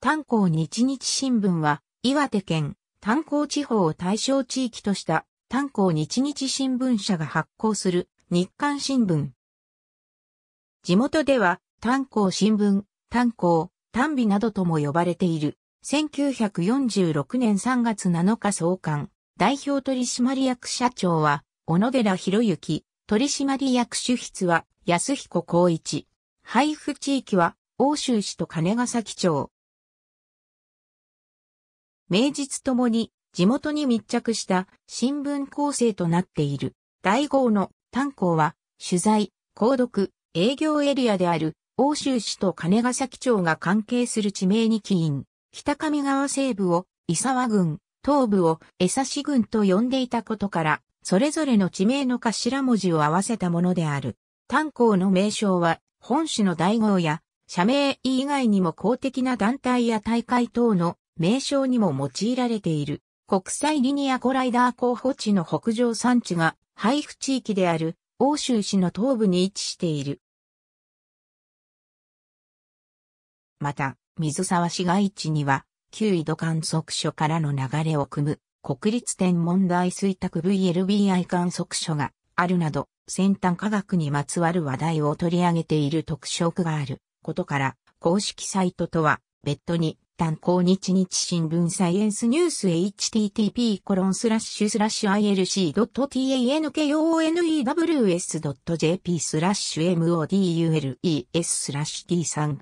炭鉱日日新聞は、岩手県炭鉱地方を対象地域とした炭鉱日日新聞社が発行する日刊新聞。地元では炭鉱新聞、炭鉱、炭美などとも呼ばれている。1946年3月7日創刊、代表取締役社長は、小野寺博之、取締役主筆は、安彦光一。配布地域は、欧州市と金ヶ崎町。名実ともに地元に密着した新聞構成となっている。第号の炭鉱は取材、購読、営業エリアである欧州市と金ヶ崎町が関係する地名に起因。北上川西部を伊沢郡、東部を江差郡と呼んでいたことから、それぞれの地名の頭文字を合わせたものである。炭鉱の名称は、本市の大号や、社名以外にも公的な団体や大会等の名称にも用いられている国際リニアコライダー候補地の北上産地が配布地域である欧州市の東部に位置している。また、水沢市街地には、旧井戸観測所からの流れを組む国立天文台水卓 VLBI 観測所があるなど、先端科学にまつわる話題を取り上げている特色があることから、公式サイトとは別途に旦抗日日新聞サイエンスニュース http コロンスラッシュスラッシュ ilc.tankonews.jp スラッシュ modules スラッシュ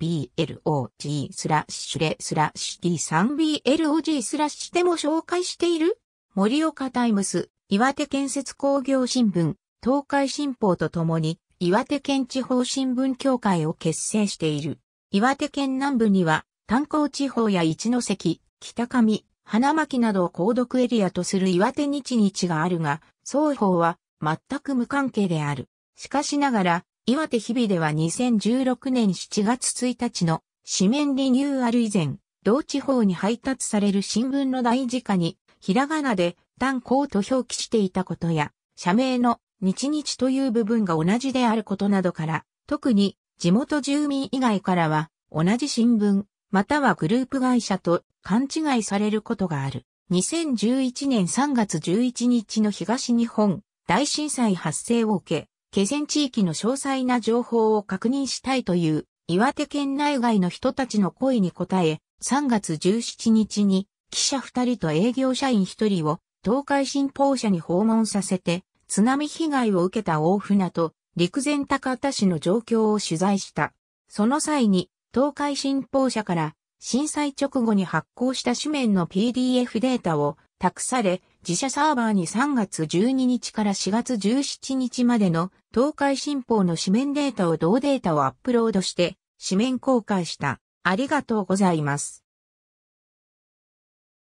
t3blog スラッシュレスラッシュ t3blog スラッシュでも紹介している森岡タイムス、岩手建設工業新聞、東海新報とともに岩手県地方新聞協会を結成している。岩手県南部には炭鉱地方や一関、北上、花巻などを高読エリアとする岩手日日があるが、双方は全く無関係である。しかしながら、岩手日々では2016年7月1日の紙面リニューアル以前、同地方に配達される新聞の大化に、ひらがなで炭鉱と表記していたことや、社名の日日という部分が同じであることなどから、特に地元住民以外からは、同じ新聞、またはグループ会社と勘違いされることがある。2011年3月11日の東日本大震災発生を受け、気仙地域の詳細な情報を確認したいという岩手県内外の人たちの声に応え、3月17日に記者2人と営業社員1人を東海新報社に訪問させて、津波被害を受けた大船と陸前高田市の状況を取材した。その際に東海新報社から震災直後に発行した紙面の PDF データを託され、自社サーバーに3月12日から4月17日までの東海新報の紙面データを同データをアップロードして紙面公開した。ありがとうございます。